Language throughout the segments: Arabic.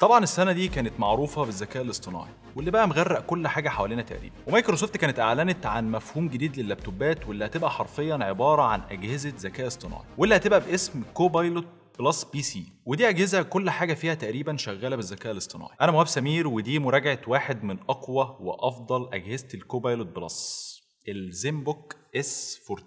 طبعا السنه دي كانت معروفه بالذكاء الاصطناعي واللي بقى مغرق كل حاجه حوالينا تقريبا ومايكروسوفت كانت اعلنت عن مفهوم جديد لللابتوبات واللي هتبقى حرفيا عباره عن اجهزه ذكاء اصطناعي واللي هتبقى باسم كوبايلوت بلس بي سي ودي اجهزه كل حاجه فيها تقريبا شغاله بالذكاء الاصطناعي انا مهاب سمير ودي مراجعه واحد من اقوى وافضل اجهزه الكوبايلوت بلس الزيمبوك اس 14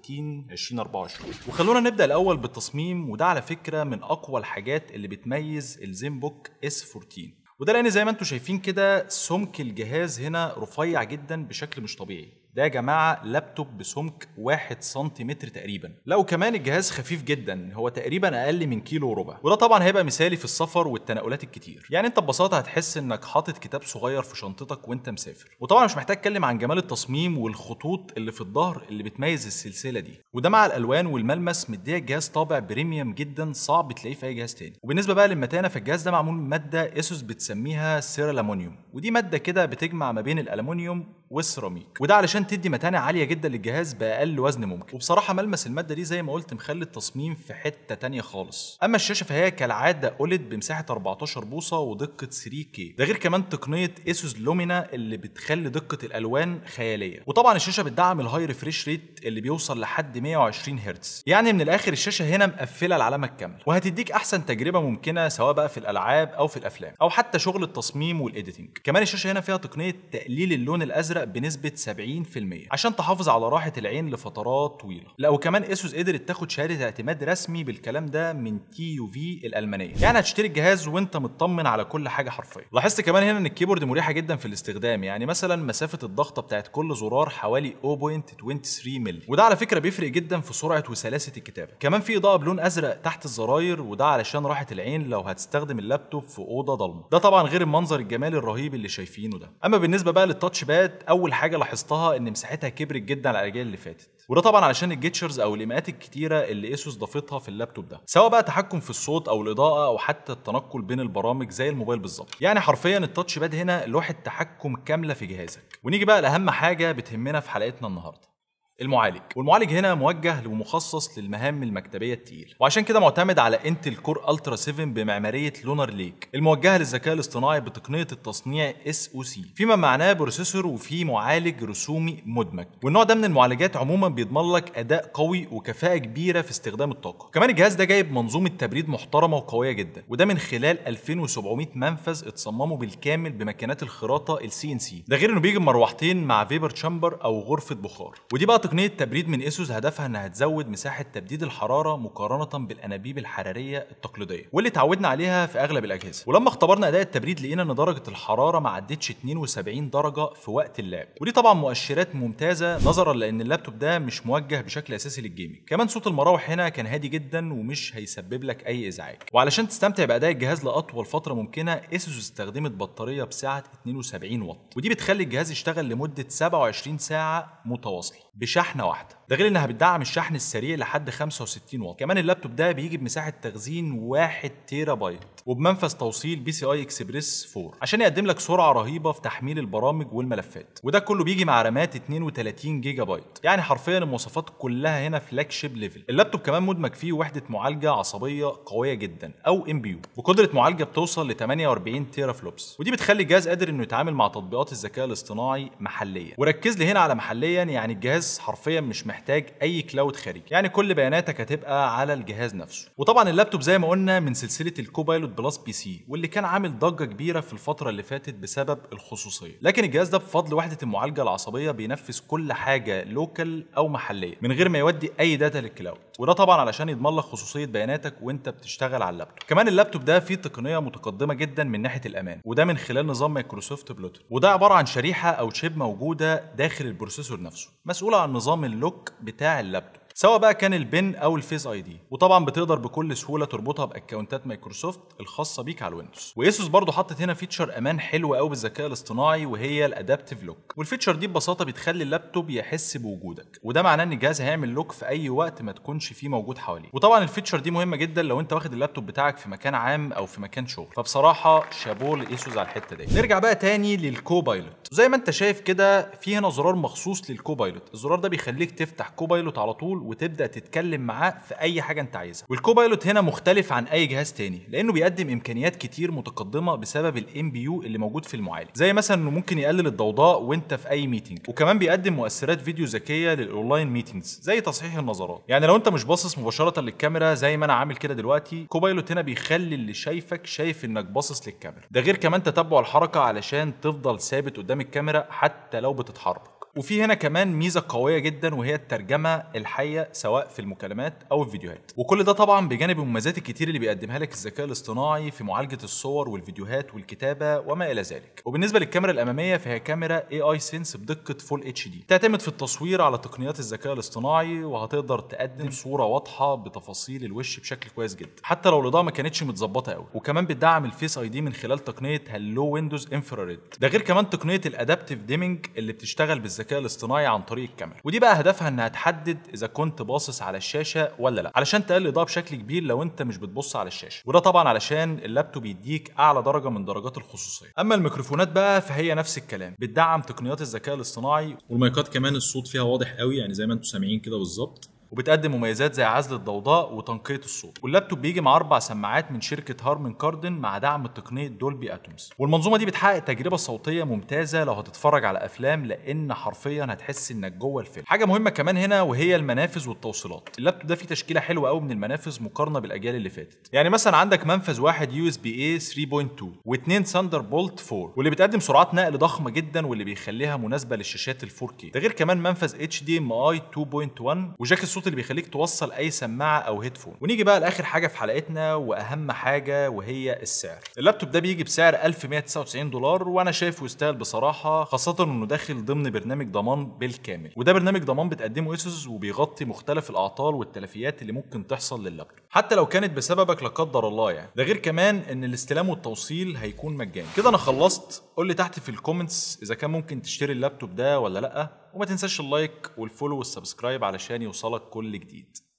2024 وخلونا نبدا الاول بالتصميم وده على فكره من اقوى الحاجات اللي بتميز الزيمبوك اس 14 وده لان زي ما انتم شايفين كده سمك الجهاز هنا رفيع جدا بشكل مش طبيعي ده يا جماعه لابتوب بسمك 1 سنتيمتر تقريبا لو كمان الجهاز خفيف جدا هو تقريبا اقل من كيلو وربع وده طبعا هيبقى مثالي في السفر والتنقلات الكتير يعني انت ببساطه هتحس انك حاطط كتاب صغير في شنطتك وانت مسافر وطبعا مش محتاج اتكلم عن جمال التصميم والخطوط اللي في الظهر اللي بتميز السلسله دي وده مع الالوان والملمس مديه الجهاز طابع بريميوم جدا صعب تلاقيه في اي جهاز تاني وبالنسبه بقى للمتانه فالجهاز ده معمول من ماده اسوس بتسميها سيرالامونيوم ودي ماده كده بتجمع ما بين الالومنيوم والسيراميك وده علشان عشان تدي متانه عاليه جدا للجهاز باقل وزن ممكن وبصراحه ملمس الماده دي زي ما قلت مخلي التصميم في حته تانية خالص اما الشاشه فهي كالعاده اولد بمساحه 14 بوصه ودقه 3K ده غير كمان تقنيه اسوس لومينا اللي بتخلي دقه الالوان خياليه وطبعا الشاشه بتدعم الهاي ريفريش ريت اللي بيوصل لحد 120 هرتز يعني من الاخر الشاشه هنا مقفله العلامه الكامله وهتديك احسن تجربه ممكنه سواء بقى في الالعاب او في الافلام او حتى شغل التصميم والايديتنج كمان الشاشه هنا فيها تقنيه تقليل اللون الازرق بنسبه 70% عشان تحافظ على راحه العين لفترات طويله لا وكمان اسوس قدرت تاخد شهاده اعتماد رسمي بالكلام ده من تي يو في الالمانيه يعني هتشتري الجهاز وانت مطمن على كل حاجه حرفيا لاحظت كمان هنا ان الكيبورد مريحه جدا في الاستخدام يعني مثلا مسافه الضغطه بتاعت كل زرار حوالي 0.23 مللي وده على فكره بيفرق جدا في سرعه وسلاسه الكتابه كمان في اضاءه بلون ازرق تحت الزراير وده علشان راحه العين لو هتستخدم اللابتوب في اوضه ضلمه ده طبعا غير المنظر الجمالي الرهيب اللي شايفينه ده اما بالنسبه بقى للتاتش باد اول حاجه لاحظتها ان مساحتها كبرت جدا على الاجيال اللي فاتت وده طبعا علشان الجيتشرز او الايماءات الكتيره اللي اسوس ضافتها في اللابتوب ده سواء بقى تحكم في الصوت او الاضاءه او حتى التنقل بين البرامج زي الموبايل بالظبط يعني حرفيا التاتش باد هنا لوحه تحكم كامله في جهازك ونيجي بقى لاهم حاجه بتهمنا في حلقتنا النهارده المعالج والمعالج هنا موجه ومخصص للمهام المكتبيه التقيله وعشان كده معتمد على انتل كور الترا 7 بمعماريه لونر ليك الموجهه للذكاء الاصطناعي بتقنيه التصنيع اس او سي فيما معناه بروسيسور وفي معالج رسومي مدمج والنوع ده من المعالجات عموما بيضمن لك اداء قوي وكفاءه كبيره في استخدام الطاقه كمان الجهاز ده جايب منظومه تبريد محترمه وقويه جدا وده من خلال 2700 منفذ اتصمموا بالكامل بماكينات الخراطه السي ان سي ده غير انه بيجي بمروحتين مع فيبر تشامبر او غرفه بخار ودي بقى تقنية تبريد من اسوس هدفها انها تزود مساحة تبديد الحرارة مقارنة بالانابيب الحرارية التقليدية واللي اتعودنا عليها في اغلب الاجهزة ولما اختبرنا اداء التبريد لقينا ان درجة الحرارة ما عدتش 72 درجة في وقت اللعب ودي طبعا مؤشرات ممتازة نظرا لان اللابتوب ده مش موجه بشكل اساسي للجيمنج كمان صوت المراوح هنا كان هادي جدا ومش هيسبب لك اي ازعاج وعلشان تستمتع باداء الجهاز لاطول فترة ممكنة اسوس استخدمت بطارية بسعة 72 واط ودي بتخلي الجهاز يشتغل لمدة 27 ساعة متواصلة بشكل شحنه واحده ده غير انها بتدعم الشحن السريع لحد 65 واط كمان اللابتوب ده بيجي بمساحه تخزين 1 تيرا بايت وبمنفذ توصيل بي سي اي اكسبريس 4 عشان يقدم لك سرعه رهيبه في تحميل البرامج والملفات وده كله بيجي مع رامات 32 جيجا بايت يعني حرفيا المواصفات كلها هنا فلاج شيب ليفل اللابتوب كمان مدمج فيه وحده معالجه عصبيه قويه جدا او ام بي يو وقدره معالجه بتوصل ل 48 تيرا فلوبس ودي بتخلي الجهاز قادر انه يتعامل مع تطبيقات الذكاء الاصطناعي محليا وركز لي هنا على محليا يعني الجهاز حرفيا مش محتاج اي كلاود خارجي يعني كل بياناتك هتبقى على الجهاز نفسه وطبعا اللابتوب زي ما قلنا من سلسله الكوبايلوت بلس بي سي واللي كان عامل ضجه كبيره في الفتره اللي فاتت بسبب الخصوصيه لكن الجهاز ده بفضل وحده المعالجه العصبيه بينفذ كل حاجه لوكال او محليه من غير ما يودي اي داتا للكلاود وده طبعا علشان يضمن لك خصوصيه بياناتك وانت بتشتغل على اللابتوب كمان اللابتوب ده فيه تقنيه متقدمه جدا من ناحيه الامان وده من خلال نظام مايكروسوفت بلوتر وده عباره عن شريحه او شيب موجوده داخل البروسيسور نفسه مسؤولة عن نظام اللوك بتاع اللابتوب سواء بقى كان البن او الفيس اي دي وطبعا بتقدر بكل سهوله تربطها باكونتات مايكروسوفت الخاصه بيك على الويندوز ويسوس برضو حطت هنا فيتشر امان حلو قوي بالذكاء الاصطناعي وهي الادابتيف لوك والفيتشر دي ببساطه بتخلي اللابتوب يحس بوجودك وده معناه ان الجهاز هيعمل لوك في اي وقت ما تكونش فيه موجود حواليه وطبعا الفيتشر دي مهمه جدا لو انت واخد اللابتوب بتاعك في مكان عام او في مكان شغل فبصراحه شابوه لايسوس على الحته دي نرجع بقى تاني للكوبايلوت زي ما انت شايف كده في هنا زرار مخصوص للكوبايلوت الزرار ده بيخليك تفتح كوبايلوت على طول وتبدا تتكلم معاه في اي حاجه انت عايزها والكوبايلوت هنا مختلف عن اي جهاز تاني لانه بيقدم امكانيات كتير متقدمه بسبب الام بي يو اللي موجود في المعالج زي مثلا انه ممكن يقلل الضوضاء وانت في اي ميتنج وكمان بيقدم مؤثرات فيديو ذكيه للاونلاين ميتنجز زي تصحيح النظرات يعني لو انت مش باصص مباشره للكاميرا زي ما انا عامل كده دلوقتي كوبايلوت هنا بيخلي اللي شايفك شايف انك باصص للكاميرا ده غير كمان تتبع الحركه علشان تفضل ثابت قدام الكاميرا حتى لو بتتحرك وفي هنا كمان ميزه قويه جدا وهي الترجمه الحيه سواء في المكالمات او الفيديوهات وكل ده طبعا بجانب المميزات الكتير اللي بيقدمها لك الذكاء الاصطناعي في معالجه الصور والفيديوهات والكتابه وما الى ذلك وبالنسبه للكاميرا الاماميه فهي كاميرا اي اي سنس بدقه فول اتش دي تعتمد في التصوير على تقنيات الذكاء الاصطناعي وهتقدر تقدم صوره واضحه بتفاصيل الوش بشكل كويس جدا حتى لو الاضاءه ما كانتش متظبطه قوي وكمان بتدعم الفيس اي دي من خلال تقنيه هلو ويندوز انفراريد ده غير كمان تقنيه الادابتيف ديمنج اللي بتشتغل بالذكاء الذكاء الاصطناعي عن طريق الكاميرا ودي بقى هدفها انها تحدد اذا كنت باصص على الشاشه ولا لا علشان تقلل الاضاءه بشكل كبير لو انت مش بتبص على الشاشه وده طبعا علشان اللابتوب يديك اعلى درجه من درجات الخصوصيه اما الميكروفونات بقى فهي نفس الكلام بتدعم تقنيات الذكاء الاصطناعي والمايكات كمان الصوت فيها واضح قوي يعني زي ما انتم سامعين كده بالظبط وبتقدم مميزات زي عزل الضوضاء وتنقية الصوت واللابتوب بيجي مع اربع سماعات من شركة هارمن كاردن مع دعم تقنية دولبي اتومز والمنظومة دي بتحقق تجربة صوتية ممتازة لو هتتفرج على افلام لان حرفيا هتحس انك جوه الفيلم حاجة مهمة كمان هنا وهي المنافذ والتوصيلات اللابتوب ده فيه تشكيلة حلوة قوي من المنافذ مقارنة بالاجيال اللي فاتت يعني مثلا عندك منفذ واحد يو اس بي اي 3.2 واثنين ساندر بولت 4 واللي بتقدم سرعات نقل ضخمة جدا واللي بيخليها مناسبة للشاشات ال 4K ده غير كمان منفذ اتش دي ام اي 2.1 وجاك الصوت الصوت اللي بيخليك توصل اي سماعه او هيدفون ونيجي بقى لاخر حاجه في حلقتنا واهم حاجه وهي السعر اللابتوب ده بيجي بسعر 1199 دولار وانا شايفه يستاهل بصراحه خاصه انه داخل ضمن برنامج ضمان بالكامل وده برنامج ضمان بتقدمه اسوس وبيغطي مختلف الاعطال والتلفيات اللي ممكن تحصل للابتوب حتى لو كانت بسببك لا قدر الله يعني ده غير كمان ان الاستلام والتوصيل هيكون مجاني كده انا خلصت قول لي تحت في الكومنتس اذا كان ممكن تشتري اللابتوب ده ولا لا وما تنساش اللايك والفولو والسبسكرايب علشان يوصلك كل جديد